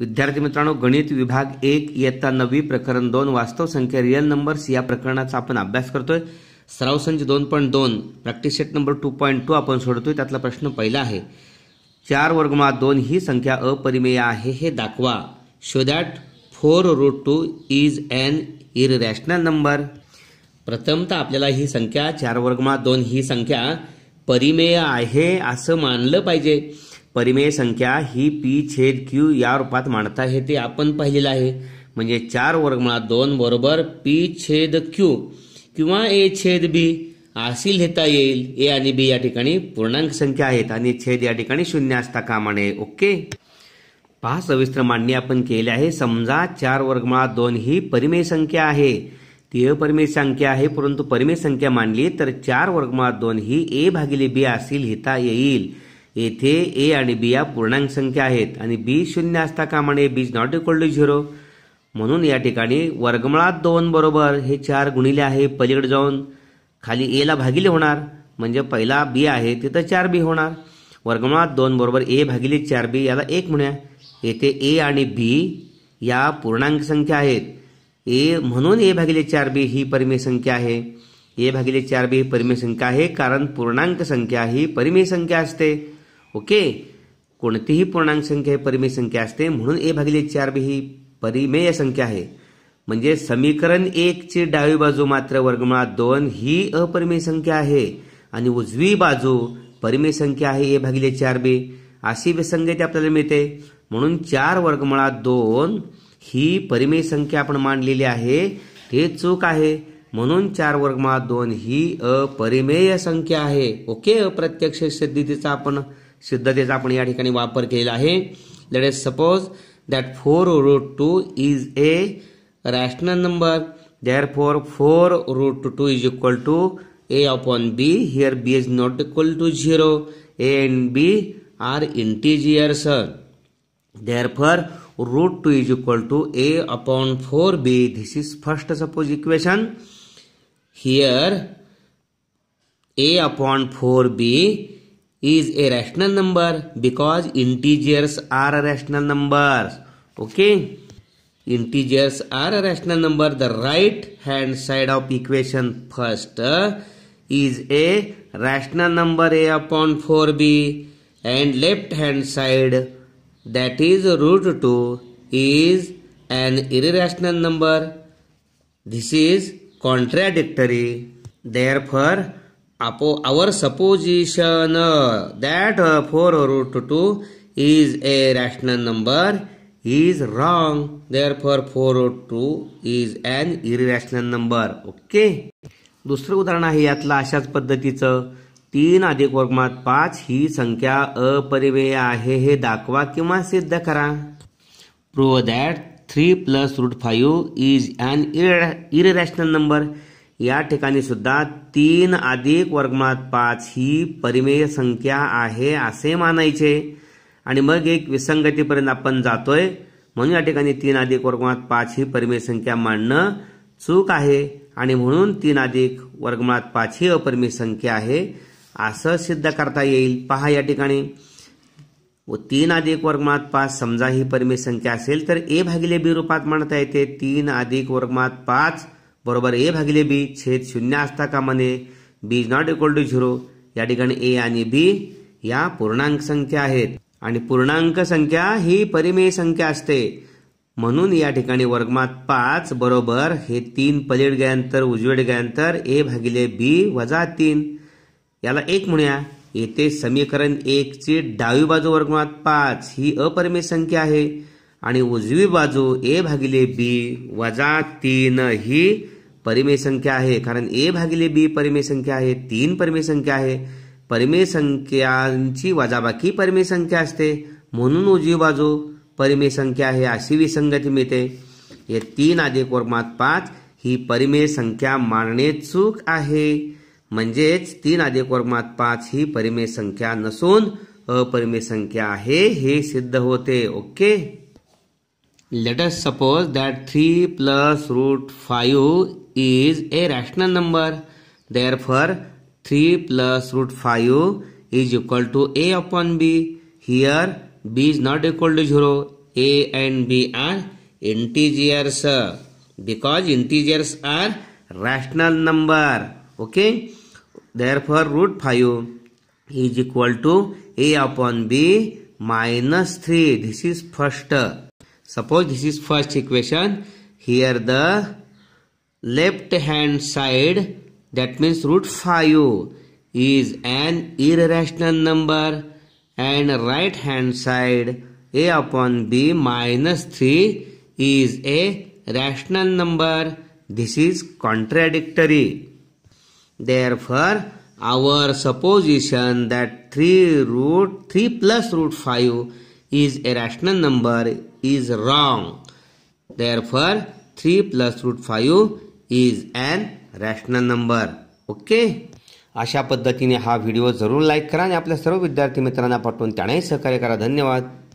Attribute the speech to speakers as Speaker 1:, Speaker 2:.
Speaker 1: विद्यार्थी मित्रांनो गणित विभाग एक इयत्ता नवी प्रकरण दोन वास्तव संख्या रिअल नंबर्स या प्रकरणाचा आपण अभ्यास करतोय सराव संच दोन पॉईंट दोन practice set number two point two आपण सोडतोय त्यातला प्रश्न पहिला आहे चार वर्गमा दोन ही संख्या अपरिमेय आहे हे दाखवा show that four root two is an इर नंबर नंबर तर आपल्याला ही संख्या चार वर्गमा दोन ही संख्या परिमेय आहे असं मानलं पाहिजे परिमेय संख्या ही पी छेद क्यू या रूपात मांडता हे ते आपण पाहिलेलं आहे म्हणजे चार वर्गमुळात दोन बरोबर पी छेद क्यू किंवा ए छेद बी अशी लिहिता येईल ए आणि बी या ठिकाणी पूर्णांक संख्या आहेत आणि छेद या ठिकाणी शून्य असता कामा नये ओके पहा सविस्तर मांडणी आपण केली आहे समजा चार वर्गमुळात दोन ही परिमेय संख्या आहे ती अपरिमेय संख्या आहे परंतु परिमेय संख्या मांडली तर चार वर्गमुळात दोन ही ए भागिले बी अशी लिहिता येईल येथे ए आणि बी या पूर्णांक संख्या आहेत आणि बी शून्य असता कामाने B is not equal to zero म्हणून या ठिकाणी वर्गमळात दोन बरोबर हे चार गुणिले आहे पलीकडे जाऊन खाली एला भागिले होणार म्हणजे पहिला बी आहे तिथं चार बी होणार वर्गमळात दोन बरोबर ए भागिले चार बी याला एक म्हणूया येथे ए आणि बी या पूर्णांक संख्या आहेत ए म्हणून ए भागिले चार बी ही परिमेय संख्या आहे ए भागिले चार बी ही परिमेय संख्या आहे कारण पूर्णांक संख्या ही परिमेय संख्या असते ओके कोणतीही पूर्णांक संख्या ही परिमेय संख्या असते म्हणून ए भागिले चार बी ही परिमेय संख्या आहे म्हणजे समीकरण एक ची डावी बाजू मात्र वर्गमुळात दोन ही अपरिमेय संख्या आहे आणि उजवी बाजू परिमेय संख्या आहे ए भागिले चार बी अशी विसंगती आपल्याला मिळते म्हणून चार वर्गमुळात दोन ही परिमेय संख्या आपण मांडलेली आहे ते चूक आहे म्हणून चार वर्गमुळात दोन ही अपरिमेय संख्या आहे ओके अप्रत्यक्ष सिद्धीचा आपण सिद्धतेचा आपण या ठिकाणी वापर केलेला आहे let's suppose that four root two is a rational number therefore four root two two is equal to A upon B here B is not equal to zero A and B are integer sir therefore root two is equal to A upon four B this is first suppose equation here A upon four B is a rational number because integers are rational numbers okay integers are a rational number the right hand side of equation first uh, is a rational number a upon 4b and left hand side that is root 2 is an irrational number this is contradictory therefore upon our supposition that four root two is a rational number is wrong therefore four root two is an irrational number okay दुसरं उदाहरण आहे यातलं अशाच पद्धतीचं तीन अधिक वर्गमात पाच ही संख्या अपरिमेय आहे हे दाखवा किंवा सिद्ध करा prove that three plus root five is an irrational number या ठिकाणी सुद्धा तीन अधिक वर्गमात पाच ही परिमेय संख्या आहे असे मानायचे आणि मग एक विसंगतीपर्यंत आपण जातोय म्हणून या ठिकाणी तीन अधिक वर्गमात पाच ही परिमेय संख्या मांडणं चूक आहे आणि म्हणून तीन अधिक वर्गमात पाच ही अपरिमेय संख्या आहे असं सिद्ध करता येईल पहा या ठिकाणी व तीन अधिक वर्गमात पाच समजा ही परिमेय संख्या असेल तर ए भागिले बी रूपात मांडता येते तीन अधिक वर्गमात पाच बरोबर ए भागिले बी छेद शून्य असता का नये B is not equal to zero या ठिकाणी ए आणि बी या पूर्णांक संख्या आहेत आणि पूर्णांक संख्या ही परिमेय संख्या असते म्हणून या ठिकाणी वर्गमात पाच बरोबर हे तीन पलीड गयांतर उजवेड गयांतर ए भागिले बी वजा तीन याला एक म्हणूया येथे समीकरण ची डावी बाजू वर्गमात पाच ही अपरिमेय संख्या आहे आणि उजवी बाजू ए भागिले बी वजा तीन ही परिमेय संख्या आहे कारण ए भागिले बी परिमेय संख्या आहे तीन परिमेय संख्या आहे परिमेय संख्यांची वजाबाकी परिमेय संख्या असते म्हणून उजवी बाजू परिमेय संख्या आहे अशी विसंगती मिळते हे तीन अधिक वर्मात पाच ही परिमेय संख्या मानणे चूक आहे म्हणजेच तीन अधिक वर्मात पाच ही परिमेय संख्या नसून अपरिमेय संख्या आहे हे सिद्ध होते okay Let us suppose that 3 plus root 5 is a rational number. Therefore, 3 plus root 5 is equal to a upon b. Here, b is not equal to 0. a and b are integers because integers are rational number. Okay. Therefore, root 5 is equal to a upon b minus 3. This is first. Suppose this is first equation. Here the left hand side that means root 5 is an irrational number and right hand side a upon b minus 3 is a rational number. This is contradictory. Therefore, our supposition that 3 root 3 plus root 5 is a rational number is wrong. Therefore, 3 plus root 5 is an rational number. Okay? अशा पद्धतीने हा video जरूर like करा आणि आपल्या सर्व विद्यार्थी मित्रांना पाठवून त्यानेही सहकार्य करा धन्यवाद